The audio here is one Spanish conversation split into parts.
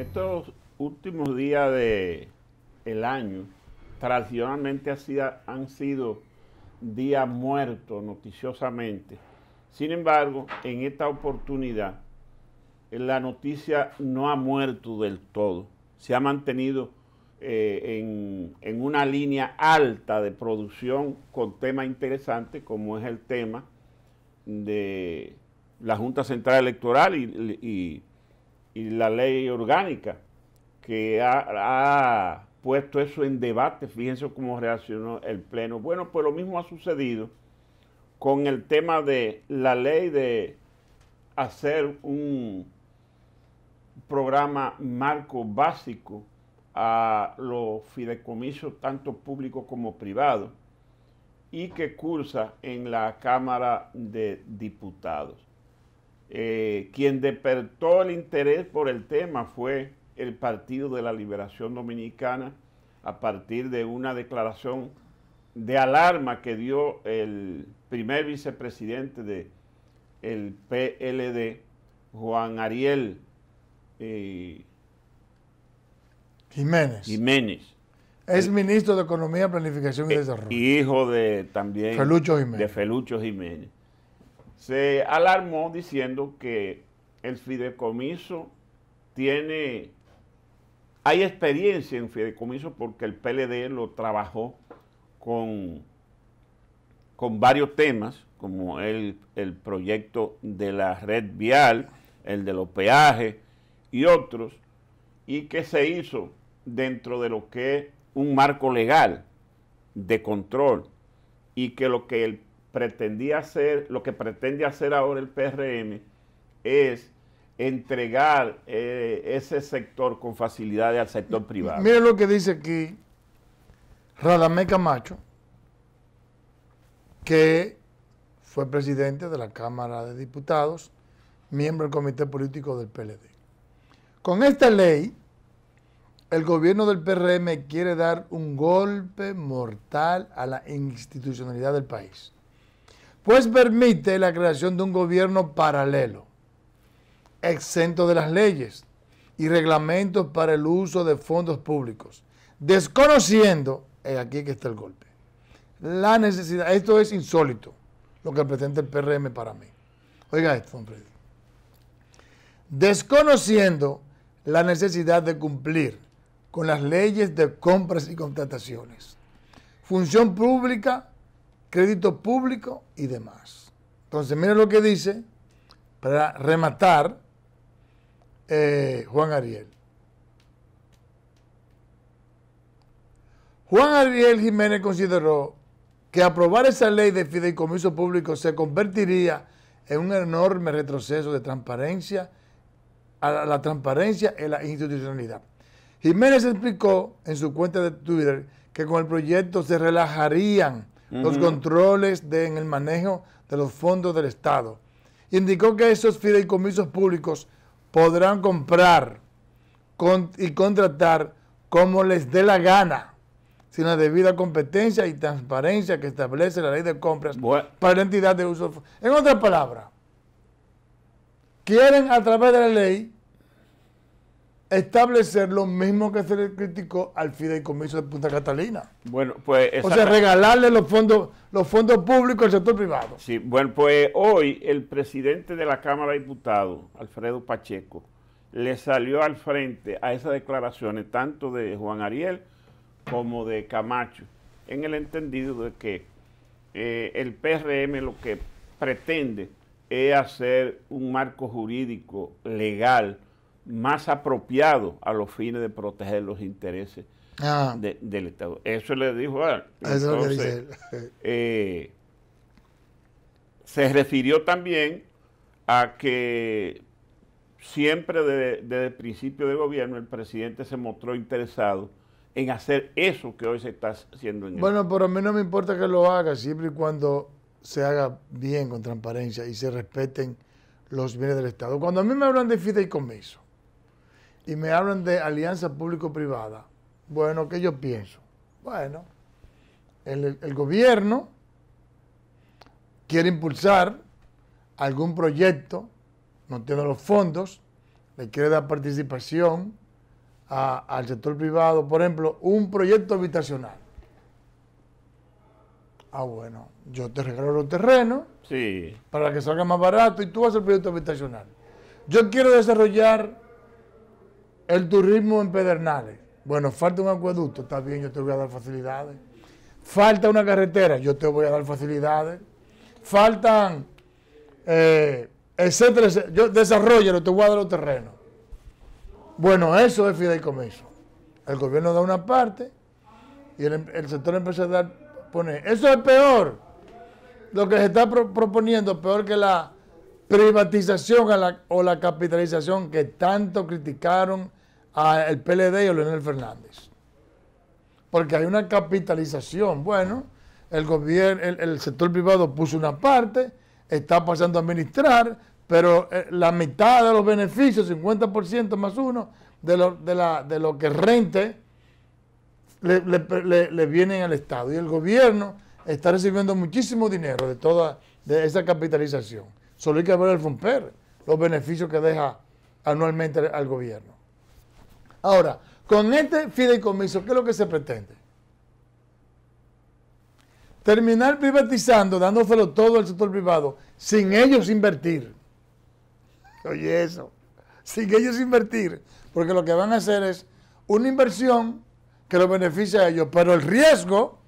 estos últimos días de el año tradicionalmente han sido días muertos noticiosamente. Sin embargo, en esta oportunidad la noticia no ha muerto del todo. Se ha mantenido eh, en, una línea alta de producción con temas interesantes como es el tema de la Junta Central Electoral y y la ley orgánica, que ha, puesto eso en debate. Fíjense cómo reaccionó el Pleno. Bueno, pues lo mismo ha sucedido con el tema de la ley de hacer un programa marco básico a los fideicomisos tanto públicos como privados y que cursa en la Cámara de Diputados. Eh, quien despertó el interés por el tema fue el Partido de la Liberación Dominicana a partir de una declaración de alarma que dio el primer vicepresidente del el PLD, Juan Ariel eh, Jiménez. Jiménez. Es ministro de Economía, Planificación y eh, Desarrollo. Hijo de también... De Felucho Jiménez se alarmó diciendo que el fideicomiso tiene, hay experiencia en fideicomiso porque el PLD lo trabajó con, con varios temas, como el, el proyecto de la red vial, el de los peajes y otros, y que se hizo dentro de lo que es un marco legal de control y que lo que el pretendía hacer, lo que pretende hacer ahora el PRM es entregar eh, ese sector con facilidad al sector privado. Mire lo que dice aquí Radamé Camacho, que fue presidente de la Cámara de Diputados, miembro del Comité Político del PLD. Con esta ley, el gobierno del PRM quiere dar un golpe mortal a la institucionalidad del país pues permite la creación de un gobierno paralelo, exento de las leyes y reglamentos para el uso de fondos públicos, desconociendo, y eh, aquí que está el golpe, la necesidad, esto es insólito, lo que presenta el PRM para mí. Oiga esto, don Freddy. Desconociendo la necesidad de cumplir con las leyes de compras y contrataciones, función pública crédito público y demás. Entonces, mira lo que dice para rematar eh, Juan Ariel. Juan Ariel Jiménez consideró que aprobar esa ley de fideicomiso público se convertiría en un enorme retroceso de transparencia a la, la transparencia y la institucionalidad. Jiménez explicó en su cuenta de Twitter que con el proyecto se relajarían los controles en el manejo de los fondos del Estado. Indicó que esos fideicomisos públicos podrán comprar y contratar como les dé la gana, sin la debida competencia y transparencia que establece la ley de compras para la entidad de uso. En otras palabras, quieren a través de la ley establecer lo mismo que hacer el crítico al fideicomiso de Punta Catalina. Bueno, pues... O sea, regalarle los fondos, los fondos públicos al sector privado. Sí, bueno, pues hoy el presidente de la Cámara de Diputados, Alfredo Pacheco, le salió al frente a esas declaraciones tanto de Juan Ariel como de Camacho, en el entendido de que eh, el PRM lo que pretende es hacer un marco jurídico legal, más apropiado a los fines de proteger los intereses ah. del Estado. Eso le dijo a él. dice. Eh, se refirió también a que siempre desde, el principio del gobierno el presidente se mostró interesado en hacer eso que hoy se está haciendo en Bueno, pero a mí no me importa que lo haga siempre y cuando se haga bien con transparencia y se respeten los bienes del Estado. Cuando a mí me hablan de fideicomiso, y me hablan de alianza público-privada. Bueno, ¿qué yo pienso? Bueno, el, el gobierno quiere impulsar algún proyecto, no tiene los fondos, le quiere dar participación al sector privado, por ejemplo, un proyecto habitacional. Ah, bueno, yo te regalo los terrenos sí. para que salga más barato y tú haces el proyecto habitacional. Yo quiero desarrollar el turismo en Pedernales. Bueno, falta un acueducto, está bien, yo te voy a dar facilidades. Falta una carretera, yo te voy a dar facilidades. Faltan, eh, etcétera, etcétera. Yo desarrollo, te voy a dar los terrenos. Bueno, eso es fideicomiso. El gobierno da una parte y el, el sector empresarial pone. Eso es peor. Lo que se está proponiendo, peor que la privatización o la capitalización que tanto criticaron el PLD y a Leonel Fernández. Porque hay una capitalización. Bueno, el gobierno, el, sector privado puso una parte, está pasando a administrar, pero eh, la mitad de los beneficios, 50% más uno, de lo, que rente, le, le, vienen al Estado. Y el gobierno está recibiendo muchísimo dinero de toda de esa capitalización. Solo hay que ver el FOMPER, los beneficios que deja anualmente al gobierno. Ahora, con este fideicomiso, ¿qué es lo que se pretende? Terminar privatizando, dándoselo todo al sector privado, sin ellos invertir. Oye, eso. Sin ellos invertir. Porque lo que van a hacer es una inversión que lo beneficia a ellos, pero el riesgo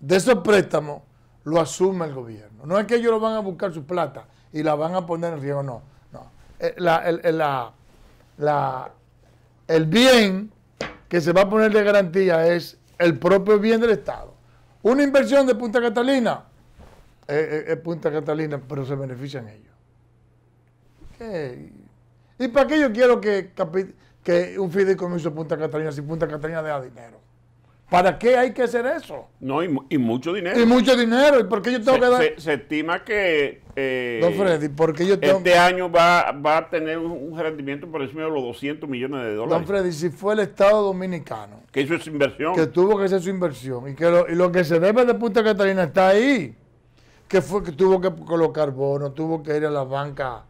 de esos préstamos lo asume el gobierno. No es que ellos lo van a buscar su plata y la van a poner en riesgo, no. no. Eh, la, el bien que se va a poner de garantía es el propio bien del Estado. Una inversión de Punta Catalina, es eh, eh, eh, Punta Catalina, pero se benefician ellos. ¿Y para qué yo quiero que, que un fideicomiso de Punta Catalina si Punta Catalina da dinero? ¿Para qué hay que hacer eso? No, y, mucho dinero. Y mucho dinero. ¿Y por qué yo tengo que dar? Se, estima que. Eh, Don Freddy, ¿por qué yo tengo Este año va, va, a tener un rendimiento por encima de los 200 millones de dólares. Don Freddy, si fue el Estado Dominicano. Que hizo su inversión. Que tuvo que hacer su inversión. Y que lo, y lo que se debe de Punta Catalina está ahí. Que, fue, que tuvo que colocar bonos, tuvo que ir a la banca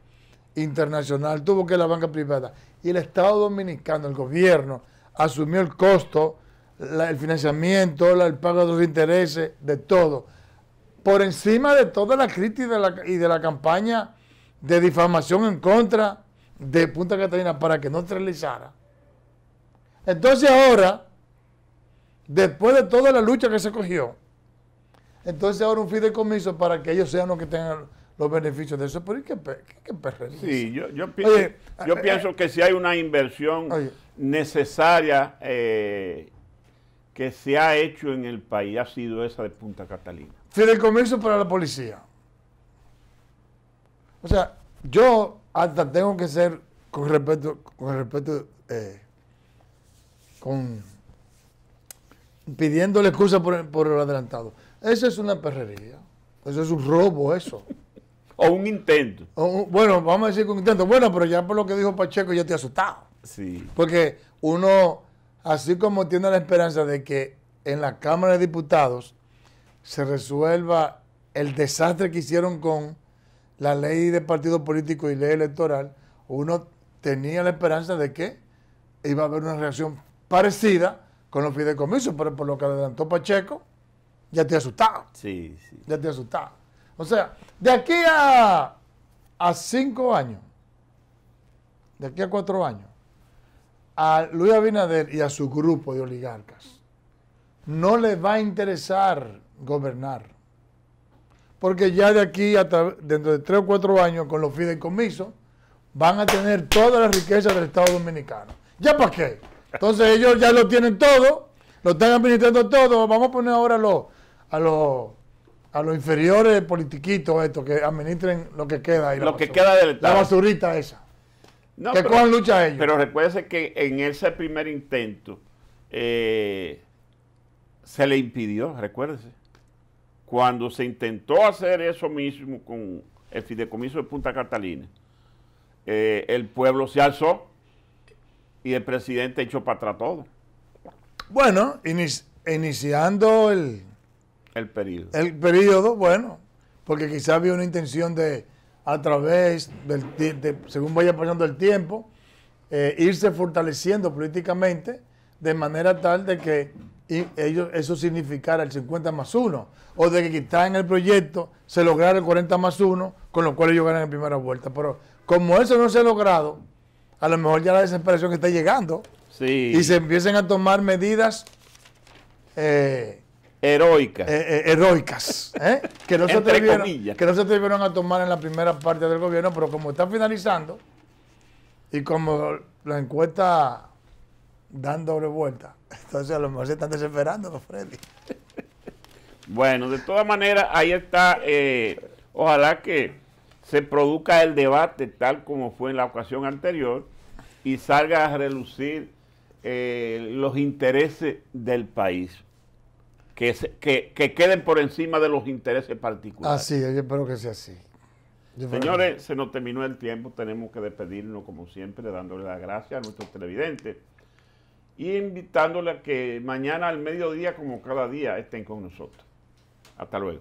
internacional, tuvo que ir a la banca privada. Y el Estado Dominicano, el gobierno, asumió el costo el financiamiento, el pago de los intereses, de todo. Por encima de toda la crítica y de la, campaña de difamación en contra de Punta Catalina para que no realizara. Entonces ahora, después de toda la lucha que se cogió, entonces ahora un fideicomiso para que ellos sean los que tengan los beneficios de eso. Pero qué, qué, Sí, yo, yo, eh, pienso, eh, que si hay una inversión necesaria eh, que se ha hecho en el país ha sido esa de Punta Catalina. comienzo para la policía. O sea, yo hasta tengo que ser con respeto, con respeto, eh, con pidiéndole excusa por, por el adelantado. Eso es una perrería. Eso es un robo, eso. o un intento. bueno, vamos a decir que un intento. Bueno, pero ya por lo que dijo Pacheco ya te asustado. Sí. Porque uno así como tiene la esperanza de que en la Cámara de Diputados se resuelva el desastre que hicieron con la ley de partido político y ley electoral, uno tenía la esperanza de que iba a haber una reacción parecida con los fideicomisos, pero por lo que adelantó Pacheco, ya te asustado. Sí, sí. Ya te asustado. O sea, de aquí a cinco años, de aquí a cuatro años, a Luis Abinader y a su grupo de oligarcas no les va a interesar gobernar. Porque ya de aquí, dentro de tres o cuatro años, con los fideicomisos, van a tener toda la riqueza del Estado Dominicano. ¿Ya para qué? Entonces ellos ya lo tienen todo, lo están administrando todo. Vamos a poner ahora a los, a los, a los inferiores politiquitos estos que administren lo que queda Lo que queda del Estado. La basurita esa que pero, lucha ellos. Pero recuérdese que en ese primer intento eh, se le impidió, recuérdese. Cuando se intentó hacer eso mismo con el fideicomiso de Punta Catalina, eh, el pueblo se alzó y el presidente echó para atrás todo. Bueno, iniciando el, el periodo. El periodo, bueno, porque quizá había una intención de, a través del de, según vaya pasando el tiempo, eh, irse fortaleciendo políticamente de manera tal de que ellos, eso significara el 50 más 1, o de que quizá en el proyecto se lograra el 40 más 1, con lo cual ellos ganan en primera vuelta. Pero como eso no se ha logrado, a lo mejor ya la desesperación está llegando sí. y se empiecen a tomar medidas eh, heroicas. Eh, eh, heroicas, ¿eh? que, no se atrevieron, a tomar en la primera parte del gobierno, pero como está finalizando y como la encuesta dan doble vuelta, entonces a lo mejor se están desesperando, Freddy. Bueno, de todas maneras, ahí está, ojalá que se produzca el debate tal como fue en la ocasión anterior y salga a relucir los intereses del país que, queden por encima de los intereses particulares. Así, yo espero que sea así. Señores, se nos terminó el tiempo, tenemos que despedirnos como siempre, dándole las gracias a nuestros televidentes y invitándole a que mañana al mediodía, como cada día, estén con nosotros. Hasta luego.